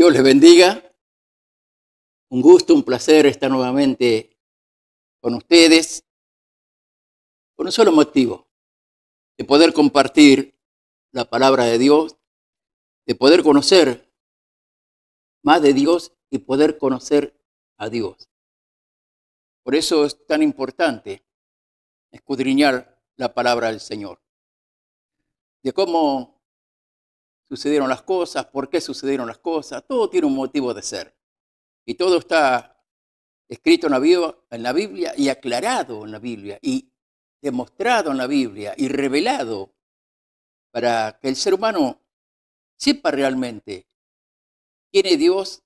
Dios les bendiga. Un gusto, un placer estar nuevamente con ustedes con un solo motivo, de poder compartir la palabra de Dios, de poder conocer más de Dios y poder conocer a Dios. Por eso es tan importante escudriñar la palabra del Señor, de cómo sucedieron las cosas, por qué sucedieron las cosas, todo tiene un motivo de ser. Y todo está escrito en la, Biblia, y aclarado en la Biblia y demostrado en la Biblia y revelado para que el ser humano sepa realmente quién es Dios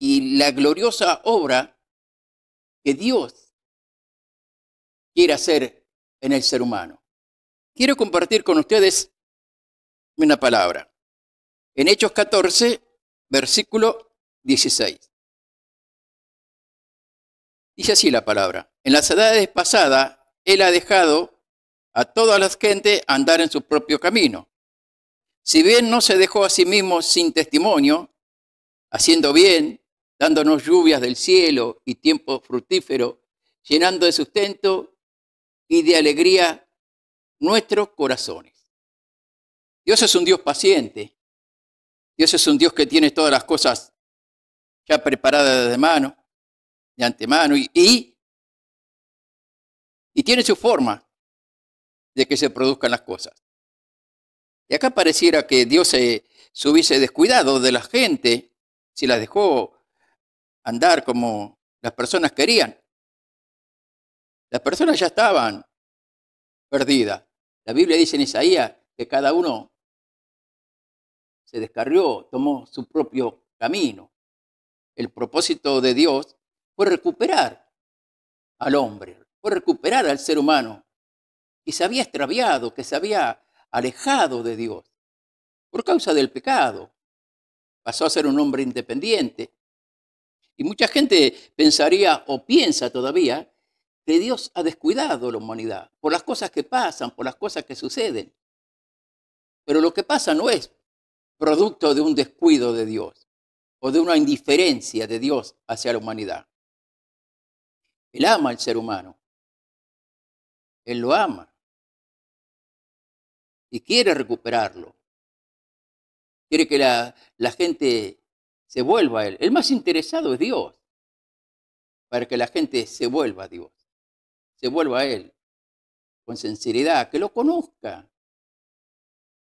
y la gloriosa obra que Dios quiere hacer en el ser humano. Quiero compartir con ustedes una palabra en Hechos 14, versículo 16. Dice así la palabra. En las edades pasadas, Él ha dejado a todas las gentes andar en su propio camino. Si bien no se dejó a sí mismo sin testimonio, haciendo bien, dándonos lluvias del cielo y tiempo fructífero, llenando de sustento y de alegría nuestros corazones. Dios es un Dios paciente, Dios es un Dios que tiene todas las cosas ya preparadas de mano, de antemano, y, y, tiene su forma de que se produzcan las cosas. Y acá pareciera que Dios se, hubiese descuidado de la gente si las dejó andar como las personas querían. Las personas ya estaban perdidas. La Biblia dice en Isaías que cada uno se descarrió, tomó su propio camino. El propósito de Dios fue recuperar al hombre, fue recuperar al ser humano Y se había extraviado, que se había alejado de Dios por causa del pecado. Pasó a ser un hombre independiente. Y mucha gente pensaría o piensa todavía que Dios ha descuidado a la humanidad por las cosas que pasan, por las cosas que suceden. Pero lo que pasa no es producto de un descuido de Dios o de una indiferencia de Dios hacia la humanidad. Él ama al ser humano. Él lo ama. Y quiere recuperarlo. Quiere que la, la gente se vuelva a Él. El más interesado es Dios. Para que la gente se vuelva a Dios. Se vuelva a Él. Con sinceridad. Que lo conozca.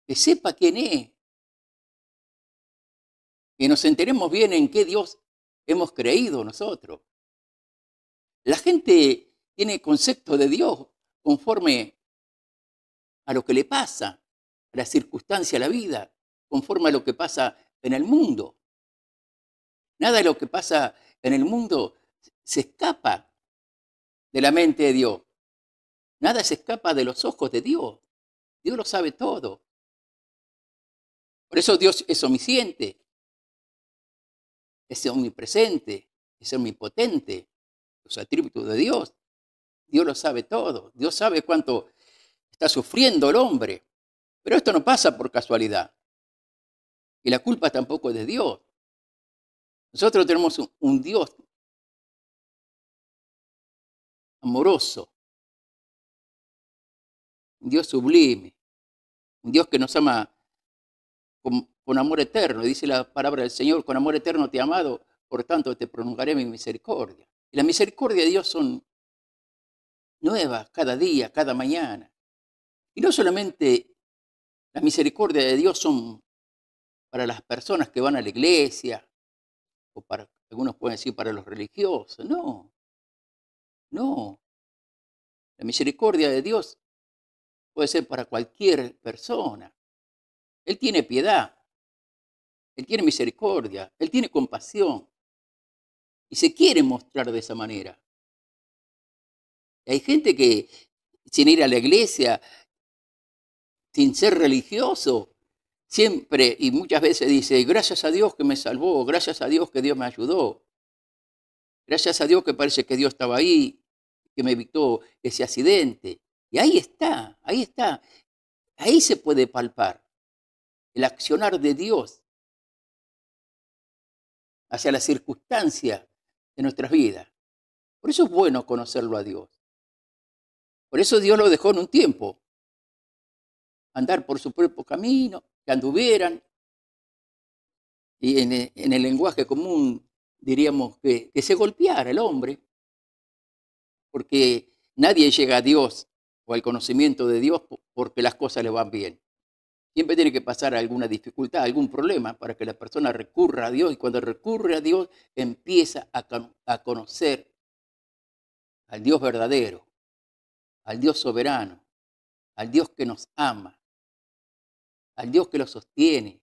Que sepa quién es que nos enteremos bien en qué Dios hemos creído nosotros. La gente tiene concepto de Dios conforme a lo que le pasa, a la circunstancia, de la vida, conforme a lo que pasa en el mundo. Nada de lo que pasa en el mundo se escapa de la mente de Dios. Nada se escapa de los ojos de Dios. Dios lo sabe todo. Por eso Dios es omnisciente es omnipresente, es omnipotente, los atributos de Dios. Dios lo sabe todo, Dios sabe cuánto está sufriendo el hombre, pero esto no pasa por casualidad. Y la culpa tampoco es de Dios. Nosotros tenemos un, Dios amoroso, un Dios sublime, un Dios que nos ama como con amor eterno, dice la palabra del Señor, con amor eterno te he amado, por tanto te prolongaré mi misericordia. Y la misericordia de Dios son nuevas cada día, cada mañana. Y no solamente la misericordia de Dios son para las personas que van a la iglesia, o para, algunos pueden decir para los religiosos, no, no. La misericordia de Dios puede ser para cualquier persona. Él tiene piedad él tiene misericordia, Él tiene compasión. Y se quiere mostrar de esa manera. Hay gente que sin ir a la iglesia, sin ser religioso, siempre y muchas veces dice, gracias a Dios que me salvó, gracias a Dios que Dios me ayudó, gracias a Dios que parece que Dios estaba ahí, que me evitó ese accidente. Y ahí está, ahí está, ahí se puede palpar el accionar de Dios hacia las circunstancias de nuestras vidas. Por eso es bueno conocerlo a Dios. Por eso Dios lo dejó en un tiempo. Andar por su propio camino, que anduvieran. Y en, el lenguaje común diríamos que, que se golpeara el hombre. Porque nadie llega a Dios o al conocimiento de Dios porque las cosas le van bien. Siempre tiene que pasar alguna dificultad, algún problema para que la persona recurra a Dios y cuando recurre a Dios empieza a, conocer al Dios verdadero, al Dios soberano, al Dios que nos ama, al Dios que lo sostiene.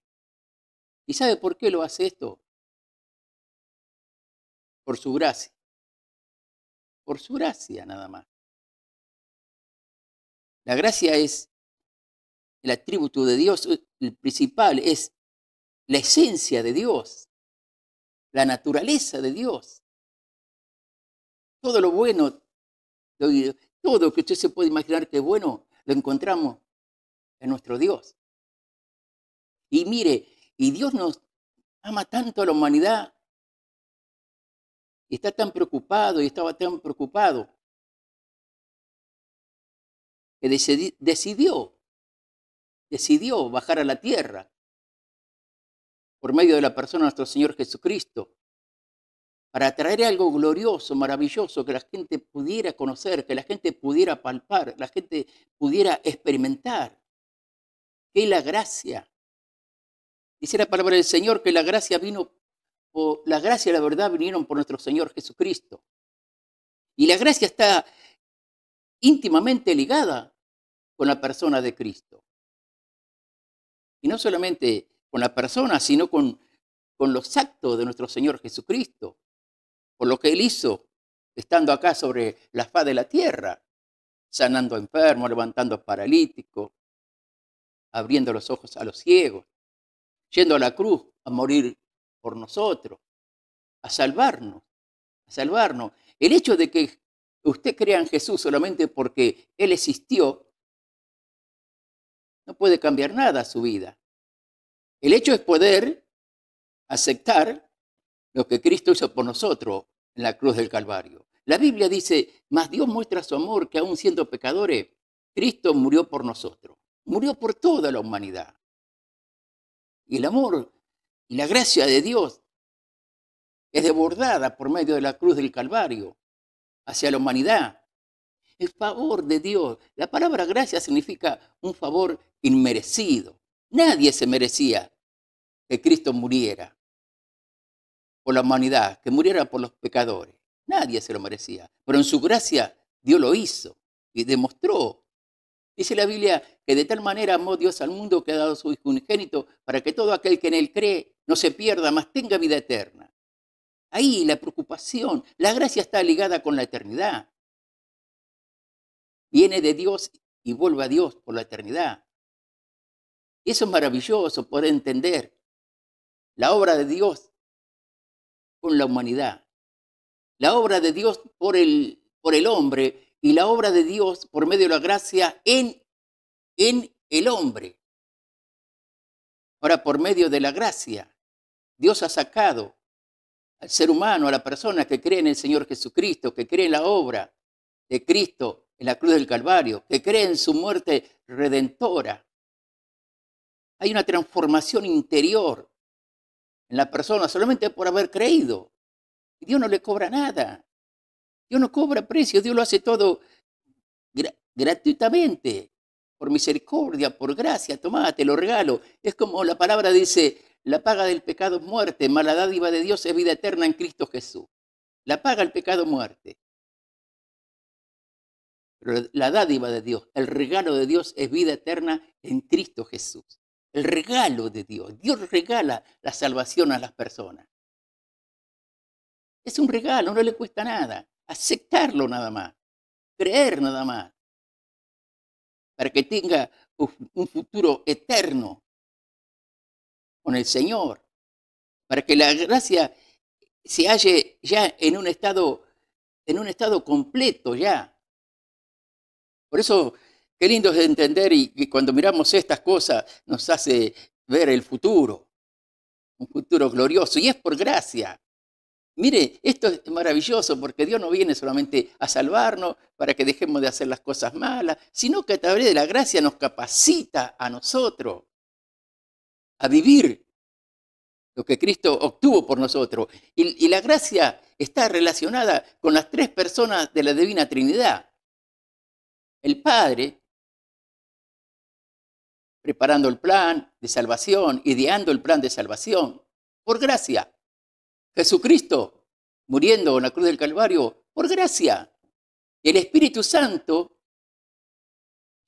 ¿Y sabe por qué lo hace esto? Por su gracia. Por su gracia nada más. La gracia es el atributo de Dios, eh, el principal es la esencia de Dios, la naturaleza de Dios. Todo lo bueno, todo lo que usted se puede imaginar que es bueno, lo encontramos en nuestro Dios. Y mire, y Dios nos ama tanto a la humanidad, y está tan preocupado y estaba tan preocupado, que decidió decidió bajar a la tierra por medio de la persona de nuestro Señor Jesucristo, para traer algo glorioso, maravilloso, que la gente pudiera conocer, que la gente pudiera palpar, la gente pudiera experimentar. Que la gracia. Dice la palabra del Señor que la gracia vino, o la gracia y la verdad vinieron por nuestro Señor Jesucristo. Y la gracia está íntimamente ligada con la persona de Cristo. Y no solamente con la persona, sino con, con los actos de nuestro Señor Jesucristo, por lo que Él hizo estando acá sobre la faz de la tierra, sanando a enfermos, levantando a paralíticos, abriendo los ojos a los ciegos, yendo a la cruz a morir por nosotros, a salvarnos, a salvarnos. El hecho de que usted crea en Jesús solamente porque Él existió no puede cambiar nada su vida. El hecho es poder aceptar lo que Cristo hizo por nosotros en la cruz del Calvario. La Biblia dice, mas Dios muestra su amor que aún siendo pecadores, Cristo murió por nosotros, murió por toda la humanidad. Y el amor y la gracia de Dios es desbordada por medio de la cruz del Calvario hacia la humanidad el favor de Dios. La palabra gracia significa un favor inmerecido. Nadie se merecía que Cristo muriera por la humanidad, que muriera por los pecadores. Nadie se lo merecía. Pero en su gracia Dios lo hizo y demostró. Dice la Biblia que de tal manera amó Dios al mundo que ha dado su Hijo unigénito para que todo aquel que en él cree no se pierda, mas tenga vida eterna. Ahí la preocupación, la gracia está ligada con la eternidad viene de Dios y vuelve a Dios por la eternidad. Eso es maravilloso, poder entender la obra de Dios con la humanidad, la obra de Dios por el, por el hombre y la obra de Dios por medio de la gracia en, en el hombre. Ahora, por medio de la gracia, Dios ha sacado al ser humano, a la persona que cree en el Señor Jesucristo, que cree en la obra de Cristo en la cruz del Calvario, que cree en su muerte redentora. Hay una transformación interior en la persona solamente por haber creído. Dios no le cobra nada. Dios no cobra precio, Dios lo hace todo gratuitamente, por misericordia, por gracia. tomate, lo regalo. Es como la palabra dice, la paga del pecado es muerte, mala dádiva de Dios es vida eterna en Cristo Jesús. La paga el pecado muerte la dádiva de Dios, el regalo de Dios es vida eterna en Cristo Jesús. El regalo de Dios. Dios regala la salvación a las personas. Es un regalo, no le cuesta nada. Aceptarlo nada más. Creer nada más. Para que tenga un futuro eterno con el Señor. Para que la gracia se halle ya en un estado, en un estado completo ya por eso, qué lindo es entender y, cuando miramos estas cosas nos hace ver el futuro, un futuro glorioso, y es por gracia. Mire, esto es maravilloso porque Dios no viene solamente a salvarnos para que dejemos de hacer las cosas malas, sino que a través de la gracia nos capacita a nosotros a vivir lo que Cristo obtuvo por nosotros. y la gracia está relacionada con las tres personas de la Divina Trinidad. El Padre, preparando el plan de salvación, ideando el plan de salvación, por gracia. Jesucristo, muriendo en la cruz del Calvario, por gracia. El Espíritu Santo,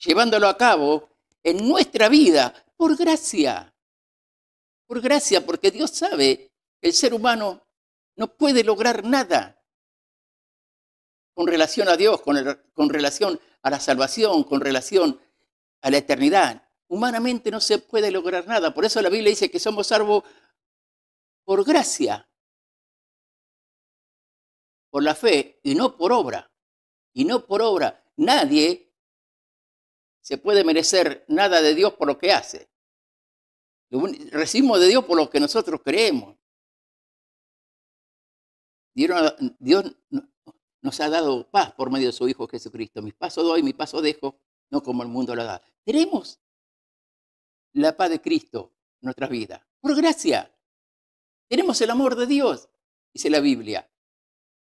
llevándolo a cabo en nuestra vida, por gracia. Por gracia, porque Dios sabe que el ser humano no puede lograr nada con relación a Dios, con, relación con relación a la salvación, con relación a la eternidad. Humanamente no se puede lograr nada. Por eso la Biblia dice que somos salvos por gracia, por la fe y no por obra. Y no por obra. Nadie se puede merecer nada de Dios por lo que hace. Recibimos de Dios por lo que nosotros creemos. Dios nos ha dado paz por medio de su Hijo Jesucristo. Mi paso doy, mi paso dejo, no como el mundo lo da. Tenemos la paz de Cristo en nuestra vida, por gracia. Tenemos el amor de Dios, dice la Biblia,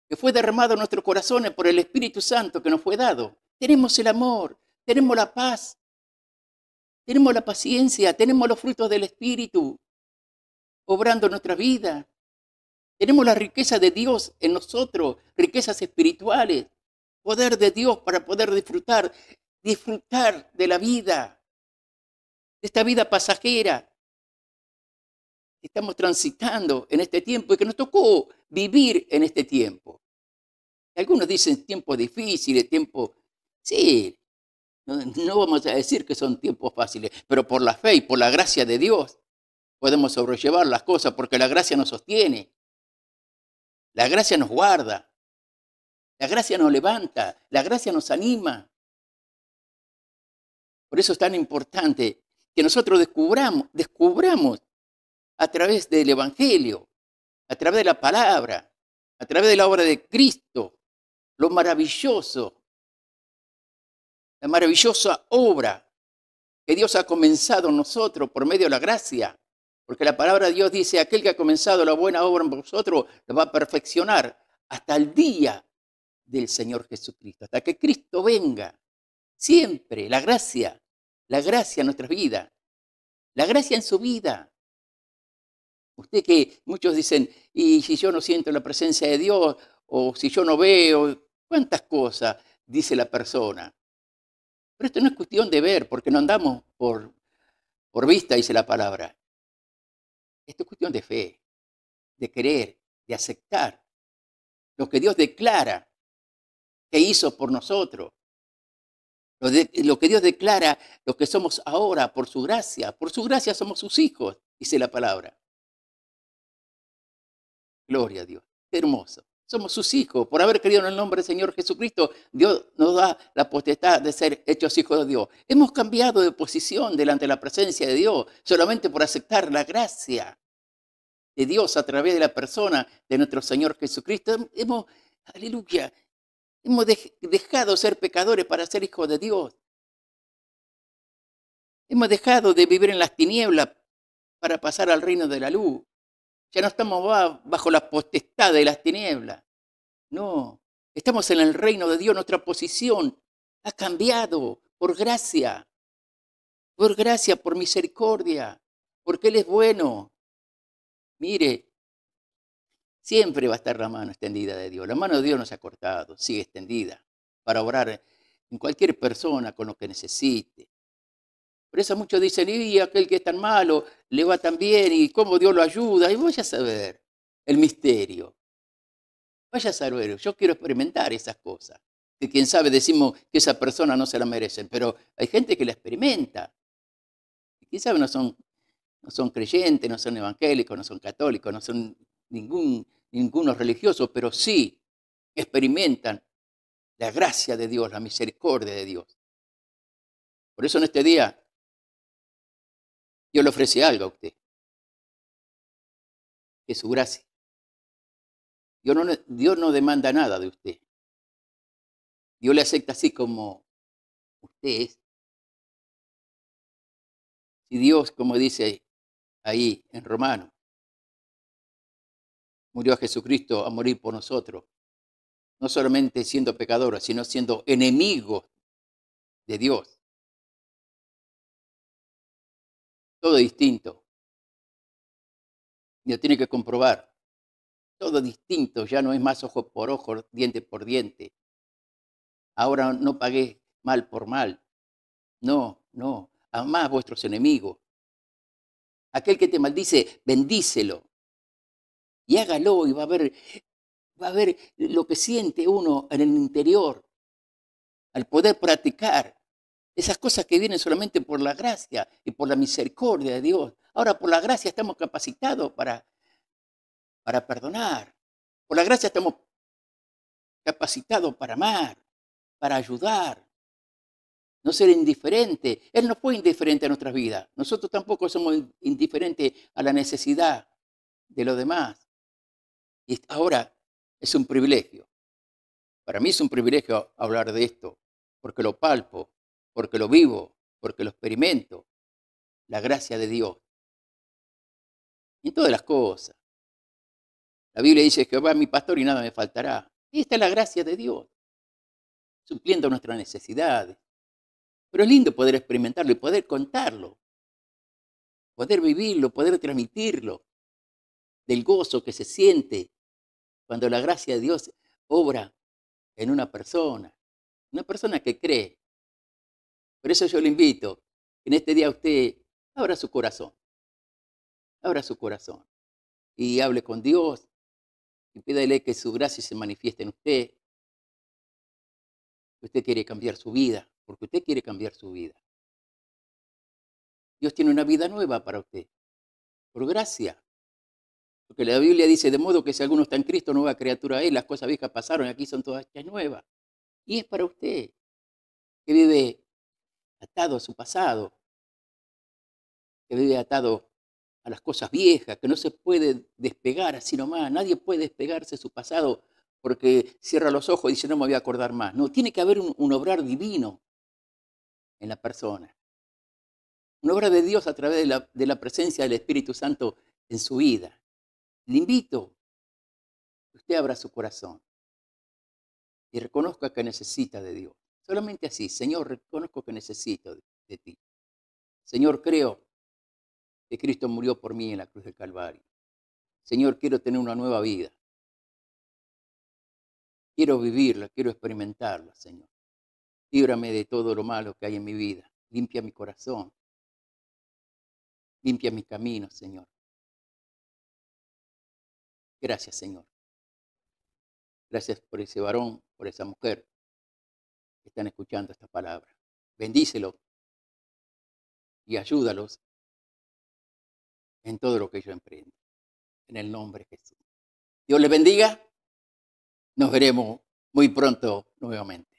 que fue derramado en nuestros corazones por el Espíritu Santo que nos fue dado. Tenemos el amor, tenemos la paz, tenemos la paciencia, tenemos los frutos del Espíritu, obrando nuestra vida. Tenemos la riqueza de Dios en nosotros, riquezas espirituales, poder de Dios para poder disfrutar, disfrutar de la vida, de esta vida pasajera estamos transitando en este tiempo y que nos tocó vivir en este tiempo. Algunos dicen tiempo difíciles, tiempo, Sí, no vamos a decir que son tiempos fáciles, pero por la fe y por la gracia de Dios podemos sobrellevar las cosas porque la gracia nos sostiene. La gracia nos guarda, la gracia nos levanta, la gracia nos anima. Por eso es tan importante que nosotros descubramos, descubramos a través del Evangelio, a través de la palabra, a través de la obra de Cristo, lo maravilloso, la maravillosa obra que Dios ha comenzado en nosotros por medio de la gracia. Porque la palabra de Dios dice, aquel que ha comenzado la buena obra en vosotros, lo va a perfeccionar hasta el día del Señor Jesucristo, hasta que Cristo venga. Siempre la gracia, la gracia en nuestras vidas, la gracia en su vida. Usted que muchos dicen, y si yo no siento la presencia de Dios, o si yo no veo, cuántas cosas dice la persona. Pero esto no es cuestión de ver, porque no andamos por, por vista, dice la palabra, esto es cuestión de fe, de creer, de aceptar lo que Dios declara que hizo por nosotros. Lo, que Dios declara, lo que somos ahora por su gracia. Por su gracia somos sus hijos, dice la palabra. Gloria a Dios. hermoso. Somos sus hijos. Por haber creído en el nombre del Señor Jesucristo, Dios nos da la potestad de ser hechos hijos de Dios. Hemos cambiado de posición delante de la presencia de Dios solamente por aceptar la gracia de Dios a través de la persona de nuestro Señor Jesucristo. Hemos, aleluya, hemos dejado ser pecadores para ser hijos de Dios. Hemos dejado de vivir en las tinieblas para pasar al reino de la luz. Ya no estamos bajo la potestad de las tinieblas. No, estamos en el reino de Dios. Nuestra posición ha cambiado por gracia. Por gracia, por misericordia. Porque Él es bueno. Mire, siempre va a estar la mano extendida de Dios. La mano de Dios no se ha cortado, sigue extendida para orar en cualquier persona con lo que necesite. Por eso muchos dicen, y aquel que es tan malo, le va tan bien, y cómo Dios lo ayuda, y vaya a saber el misterio. Vaya a saber, yo quiero experimentar esas cosas. Que quien sabe decimos que esa persona no se la merecen, pero hay gente que la experimenta. Y quién sabe no son, no son creyentes, no son evangélicos, no son católicos, no son ningún, ningunos religiosos, pero sí experimentan la gracia de Dios, la misericordia de Dios. Por eso en este día Dios le ofrece algo a usted, que es su gracia. Dios no, demanda nada de usted. Dios le acepta así como usted es. Si Dios, como dice ahí en Romano, murió a Jesucristo a morir por nosotros, no solamente siendo pecadores, sino siendo enemigos de Dios, Todo distinto. Ya tiene que comprobar. Todo distinto, ya no es más ojo por ojo, diente por diente. Ahora no pagué mal por mal. No, no. Amás a vuestros enemigos. Aquel que te maldice, bendícelo. Y hágalo y va a ver, va a ver lo que siente uno en el interior. Al poder practicar esas cosas que vienen solamente por la gracia y por la misericordia de Dios. Ahora por la gracia estamos capacitados para, para perdonar. Por la gracia estamos capacitados para amar, para ayudar, no ser indiferente. Él no fue indiferente a nuestras vidas. Nosotros tampoco somos indiferentes a la necesidad de los demás. Y ahora es un privilegio. Para mí es un privilegio hablar de esto, porque lo palpo, porque lo vivo, porque lo experimento, la gracia de Dios. En todas las cosas. La Biblia dice, Jehová es mi pastor y nada me faltará. Y esta es la gracia de Dios, supliendo nuestras necesidades. Pero es lindo poder experimentarlo y poder contarlo, poder vivirlo, poder transmitirlo, del gozo que se siente cuando la gracia de Dios obra en una persona, una persona que cree, por eso yo le invito, en este día usted abra su corazón, abra su corazón y hable con Dios y pídale que su gracia se manifieste en usted. Usted quiere cambiar su vida, porque usted quiere cambiar su vida. Dios tiene una vida nueva para usted, por gracia. Porque la Biblia dice, de modo que si alguno está en Cristo, nueva criatura es, las cosas viejas pasaron, y aquí son todas hechas nuevas. Y es para usted, que vive atado a su pasado, que vive atado a las cosas viejas, que no se puede despegar así nomás, nadie puede despegarse de su pasado porque cierra los ojos y dice no me voy a acordar más. No, tiene que haber un, obrar divino en la persona, una obra de Dios a través de la, de la presencia del Espíritu Santo en su vida. Le invito que usted abra su corazón y reconozca que necesita de Dios. Solamente así, Señor, reconozco que necesito de, ti. Señor, creo que Cristo murió por mí en la cruz del Calvario. Señor, quiero tener una nueva vida. Quiero vivirla, quiero experimentarla, Señor. Líbrame de todo lo malo que hay en mi vida. Limpia mi corazón. Limpia mi camino, Señor. Gracias, Señor. Gracias por ese varón, por esa mujer, están escuchando esta palabra. Bendícelo y ayúdalos en todo lo que ellos emprenden. En el nombre de Jesús. Dios les bendiga. Nos veremos muy pronto nuevamente.